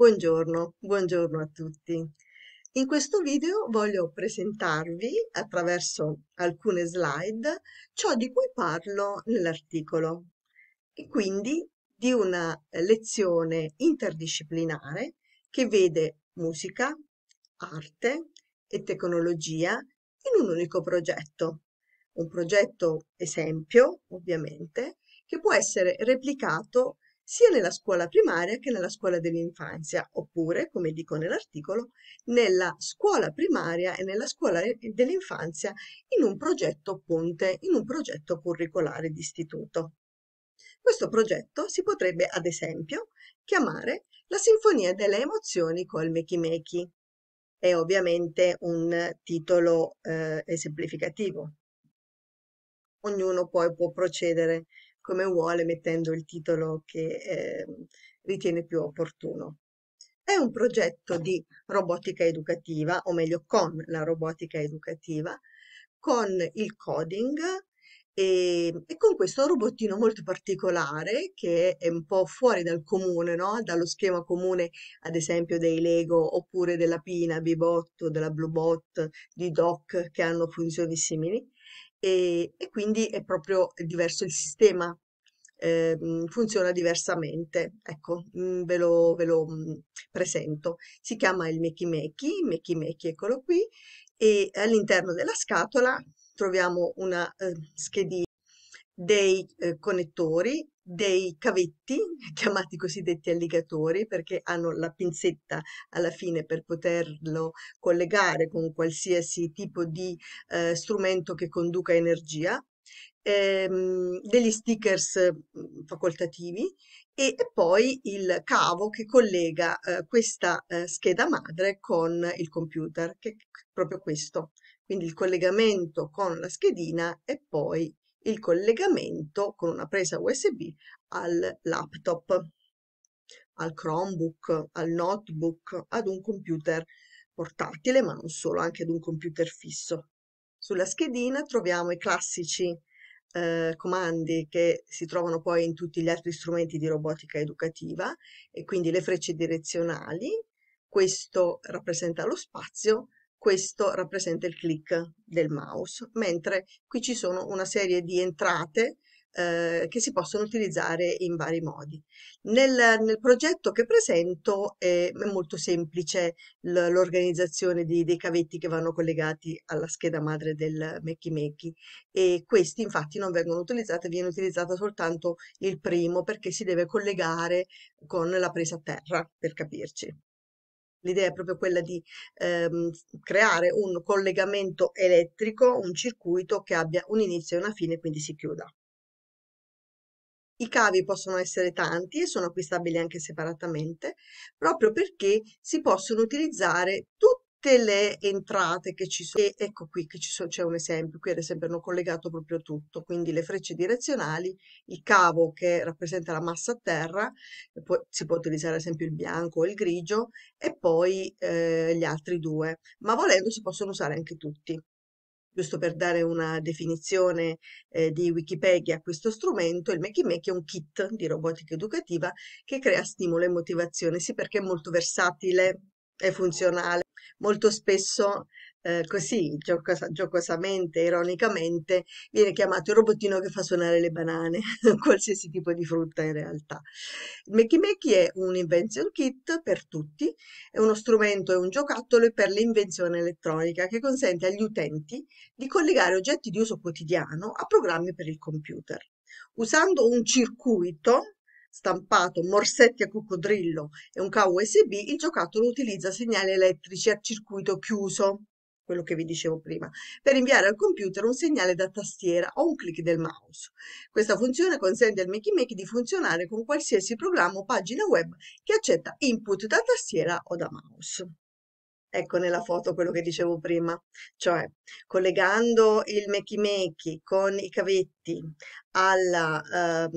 Buongiorno, buongiorno a tutti. In questo video voglio presentarvi attraverso alcune slide ciò di cui parlo nell'articolo e quindi di una lezione interdisciplinare che vede musica, arte e tecnologia in un unico progetto. Un progetto esempio, ovviamente, che può essere replicato sia nella scuola primaria che nella scuola dell'infanzia, oppure, come dico nell'articolo, nella scuola primaria e nella scuola dell'infanzia in un progetto ponte, in un progetto curricolare d'istituto. Questo progetto si potrebbe, ad esempio, chiamare la Sinfonia delle emozioni col Mekimeki. È ovviamente un titolo eh, esemplificativo. Ognuno poi può procedere come vuole mettendo il titolo che eh, ritiene più opportuno. È un progetto di robotica educativa, o meglio con la robotica educativa, con il coding e, ehm, e, con questo robottino molto particolare che è un po' fuori dal comune, no? dallo schema comune ad esempio dei Lego oppure della Pina, Bibot, della Bluebot, di Doc che hanno funzioni simili e, e quindi è proprio diverso il sistema eh, funziona diversamente. Ecco, mh, mm, ve lo, ve lo mh, mm, presento. Si chiama il Meki Meki, Meki Meki, eccolo qui, e all'interno della scatola troviamo una eh, schedina dei eh, connettori, dei cavetti, chiamati cosiddetti alligatori, perché hanno la pinzetta alla fine per poterlo collegare con qualsiasi tipo di eh, strumento che conduca energia, ehm, degli stickers mhmm, facoltativi e poi il cavo che collega eh, questa eh, scheda madre con il computer, che è proprio questo. Quindi il collegamento con la schedina e poi il collegamento con una presa USB al laptop, al Chromebook, al notebook, ad un computer portatile, ma non solo, anche ad un computer fisso. Sulla schedina troviamo i classici eh, comandi che si trovano poi in tutti gli altri strumenti di robotica educativa e quindi le frecce direzionali, questo rappresenta lo spazio, questo rappresenta il click del mouse, mentre qui ci sono una serie di entrate eh, che si possono utilizzare in vari modi. Nel, nel progetto che presento è, è molto semplice l'organizzazione dei cavetti che vanno collegati alla scheda madre del Meki Meki e questi infatti non vengono utilizzati, viene utilizzato soltanto il primo perché si deve collegare con la presa a terra, per capirci. L'idea è proprio quella di ehm, creare un collegamento elettrico, un circuito che abbia un inizio e una fine, quindi si chiuda. I cavi possono essere tanti e sono acquistabili anche separatamente, proprio perché si possono utilizzare tutte le entrate che ci sono. E ecco qui che sono, c'è un esempio, qui ad esempio hanno collegato proprio tutto, quindi le frecce direzionali, il cavo che rappresenta la massa a terra, poi si può utilizzare ad esempio il bianco o il grigio, e poi eh, gli altri due, ma volendo si possono usare anche tutti giusto per dare una definizione eh, di Wikipedia a questo strumento, il Makey Makey è un kit di robotica educativa che crea stimolo e motivazione, sì perché è molto versatile, e funzionale, molto spesso eh, così giocos giocosamente, ironicamente, viene chiamato il robottino che fa suonare le banane, qualsiasi tipo di frutta in realtà. Il Meki Meki è un invention kit per tutti, è uno strumento e un giocattolo per l'invenzione elettronica che consente agli utenti di collegare oggetti di uso quotidiano a programmi per il computer. Usando un circuito stampato, morsetti a coccodrillo e un cavo USB, il giocattolo utilizza segnali elettrici a circuito chiuso quello che vi dicevo prima, per inviare al computer un segnale da tastiera o un clic del mouse. Questa funzione consente al MakeMake di funzionare con qualsiasi programma o pagina web che accetta input da tastiera o da mouse ecco nella foto quello che dicevo prima, cioè collegando il mechi con i cavetti alla, ehm,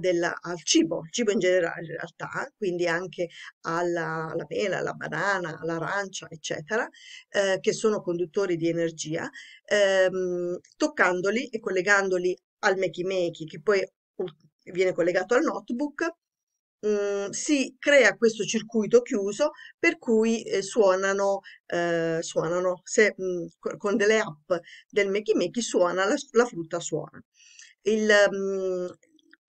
della, al cibo, il cibo in generale in realtà, quindi anche alla, alla mela, alla banana, all'arancia, eccetera, eh, che sono conduttori di energia, ehm, toccandoli e collegandoli al mechi che poi viene collegato al notebook mh, mhmm, si crea questo circuito chiuso per cui eh, suonano, eh, suonano se, mh, mhmm, con delle app del Meki Meki suona, la, la frutta suona. Il, mh, mhmm,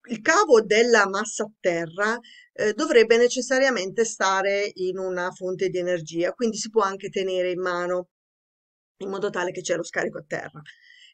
il cavo della massa a terra eh, dovrebbe necessariamente stare in una fonte di energia, quindi si può anche tenere in mano in modo tale che c'è lo scarico a terra.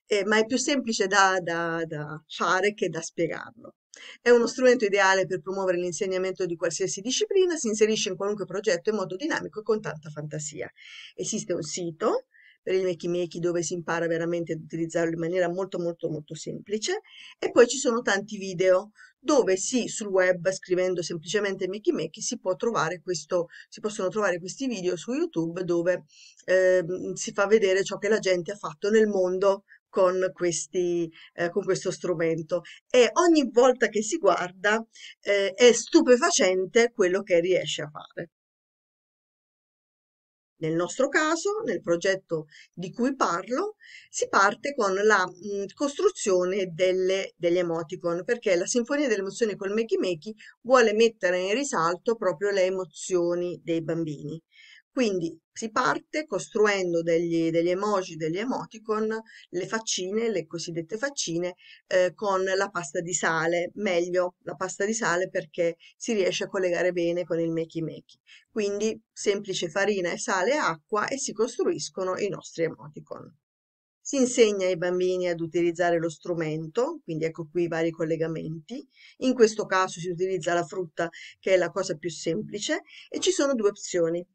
Eh, ma è più semplice da, da, da fare che da spiegarlo. È uno strumento ideale per promuovere l'insegnamento di qualsiasi disciplina, si inserisce in qualunque progetto in modo dinamico e con tanta fantasia. Esiste un sito per il Makey Makey dove si impara veramente ad utilizzarlo in maniera molto molto molto semplice e poi ci sono tanti video dove sì, sul web scrivendo semplicemente Makey Makey si, può trovare questo, si possono trovare questi video su YouTube dove eh, si fa vedere ciò che la gente ha fatto nel mondo con, questi, eh, con questo strumento e ogni volta che si guarda eh, è stupefacente quello che riesce a fare. Nel nostro caso, nel progetto di cui parlo, si parte con la mh, mm, costruzione delle, degli emoticon, perché la Sinfonia delle Emozioni col Makey Makey vuole mettere in risalto proprio le emozioni dei bambini. Quindi si parte costruendo degli, degli emoji, degli emoticon, le faccine, le cosiddette faccine, eh, con la pasta di sale, meglio la pasta di sale perché si riesce a collegare bene con il makey makey. Quindi semplice farina e sale e acqua e si costruiscono i nostri emoticon. Si insegna ai bambini ad utilizzare lo strumento, quindi ecco qui i vari collegamenti. In questo caso si utilizza la frutta, che è la cosa più semplice, e ci sono due opzioni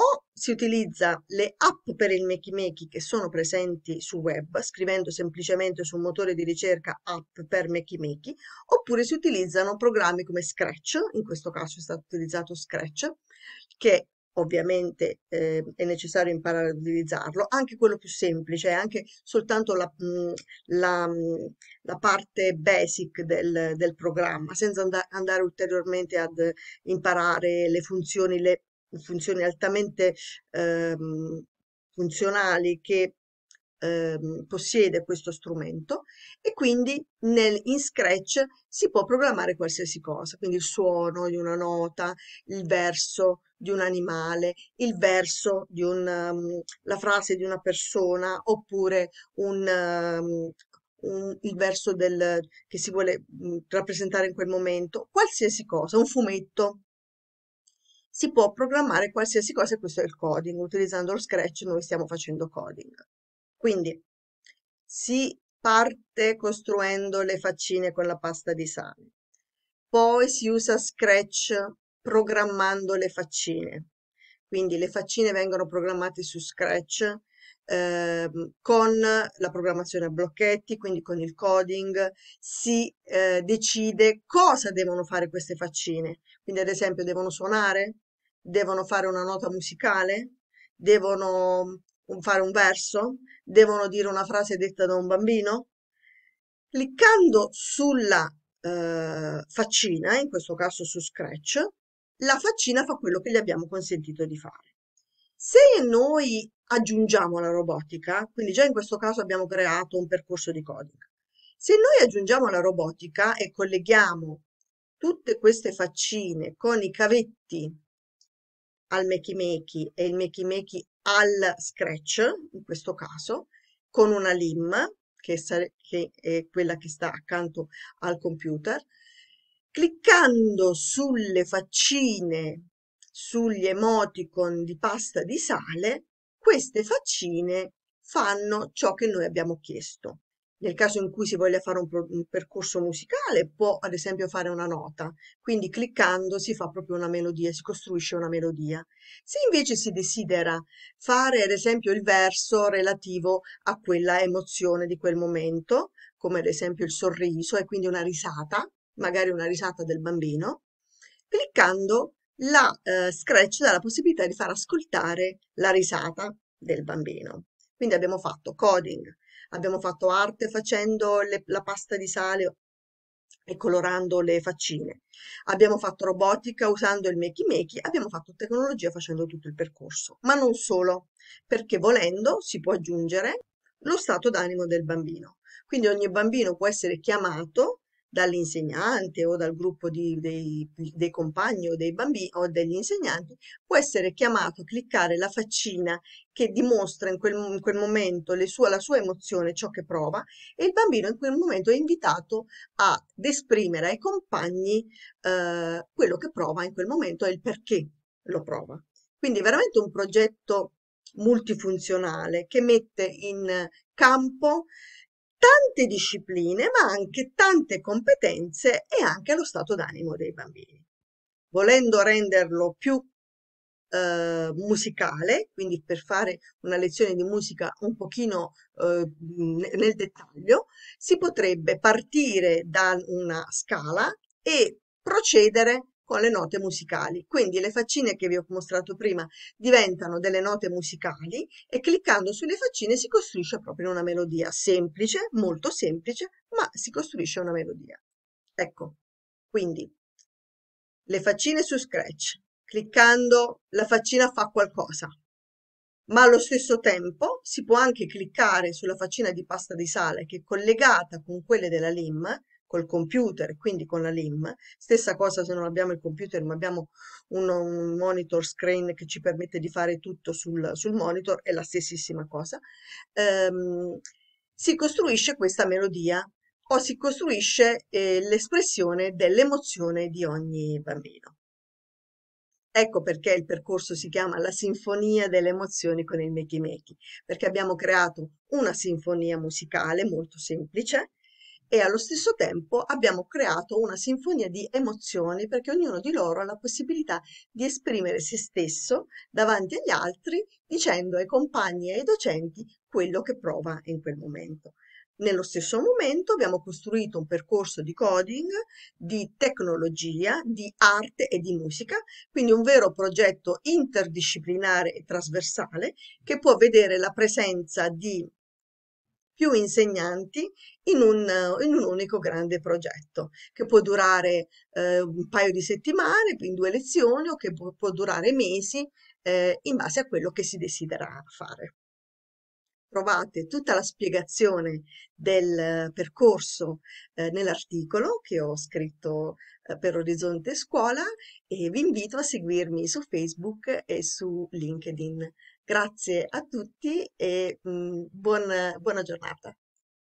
o si utilizza le app per il Makey Makey che sono presenti sul web, scrivendo semplicemente su un motore di ricerca app per Makey Makey, oppure si utilizzano programmi come Scratch, in questo caso è stato utilizzato Scratch, che ovviamente eh, è necessario imparare ad utilizzarlo, anche quello più semplice, anche soltanto la, mhmm, la, mhmm, la parte basic del, del programma, senza and andare ulteriormente ad imparare le funzioni, le funzioni altamente ehm, funzionali che ehm, possiede questo strumento e quindi nel, in Scratch si può programmare qualsiasi cosa, quindi il suono di una nota, il verso di un animale, il verso di un, um, la frase di una persona oppure un, um, un, il verso del, che si vuole mhmm, rappresentare in quel momento, qualsiasi cosa, un fumetto, si può programmare qualsiasi cosa, questo è il coding, utilizzando lo Scratch noi stiamo facendo coding. Quindi si parte costruendo le faccine con la pasta di sale, poi si usa Scratch programmando le faccine, quindi le faccine vengono programmate su Scratch eh, con la programmazione a blocchetti, quindi con il coding, si eh, decide cosa devono fare queste faccine, quindi ad esempio devono suonare, devono fare una nota musicale, devono mm, fare un verso, devono dire una frase detta da un bambino. Cliccando sulla eh, faccina, in questo caso su Scratch, la faccina fa quello che gli abbiamo consentito di fare. Se noi aggiungiamo la robotica, quindi già in questo caso abbiamo creato un percorso di coding, se noi aggiungiamo la robotica e colleghiamo tutte queste faccine con i cavetti al Makey Makey e il Makey Makey al Scratch, in questo caso, con una LIM, che, che è quella che sta accanto al computer, cliccando sulle faccine, sugli emoticon di pasta di sale, queste faccine fanno ciò che noi abbiamo chiesto nel caso in cui si voglia fare un, pro- un, percorso musicale, può ad esempio fare una nota, quindi cliccando si fa proprio una melodia, si costruisce una melodia. Se invece si desidera fare ad esempio il verso relativo a quella emozione di quel momento, come ad esempio il sorriso e quindi una risata, magari una risata del bambino, cliccando la eh, Scratch dà la possibilità di far ascoltare la risata del bambino. Quindi abbiamo fatto coding abbiamo fatto arte facendo le, la pasta di sale e colorando le faccine, abbiamo fatto robotica usando il makey makey, abbiamo fatto tecnologia facendo tutto il percorso, ma non solo, perché volendo si può aggiungere lo stato d'animo del bambino. Quindi ogni bambino può essere chiamato dall'insegnante o dal gruppo di, dei, dei, compagni o, dei bambini, o degli insegnanti, può essere chiamato a cliccare la faccina che dimostra in quel, in quel momento sue, la sua emozione, ciò che prova, e il bambino in quel momento è invitato ad esprimere ai compagni eh, quello che prova in quel momento e il perché lo prova. Quindi è veramente un progetto multifunzionale che mette in campo tante discipline, ma anche tante competenze e anche lo stato d'animo dei bambini. Volendo renderlo più eh, musicale, quindi per fare una lezione di musica un pochino eh, nel dettaglio, si potrebbe partire da una scala e procedere con le note musicali. Quindi le faccine che vi ho mostrato prima diventano delle note musicali e cliccando sulle faccine si costruisce proprio una melodia semplice, molto semplice, ma si costruisce una melodia. Ecco, quindi le faccine su Scratch, cliccando la faccina fa qualcosa, ma allo stesso tempo si può anche cliccare sulla faccina di pasta di sale che è collegata con quelle della LIM col computer, quindi con la LIM. Stessa cosa se non abbiamo il computer ma abbiamo un, un monitor screen che ci permette di fare tutto sul, sul monitor, è la stessissima cosa. Ehm, si costruisce questa melodia o si costruisce eh, l'espressione dell'emozione di ogni bambino. Ecco perché il percorso si chiama la sinfonia delle emozioni con il Meki Meki, perché abbiamo creato una sinfonia musicale molto semplice e allo stesso tempo abbiamo creato una sinfonia di emozioni perché ognuno di loro ha la possibilità di esprimere se stesso davanti agli altri dicendo ai compagni e ai docenti quello che prova in quel momento. Nello stesso momento abbiamo costruito un percorso di coding, di tecnologia, di arte e di musica, quindi un vero progetto interdisciplinare e trasversale che può vedere la presenza di più insegnanti in un, in un unico grande progetto che può durare eh, un paio di settimane, in due lezioni o che può, può durare mesi eh, in base a quello che si desidera fare. Trovate tutta la spiegazione del percorso eh, nell'articolo che ho scritto eh, per Orizzonte Scuola e vi invito a seguirmi su Facebook e su LinkedIn. Grazie a tutti e mh, mm, buon, buona giornata.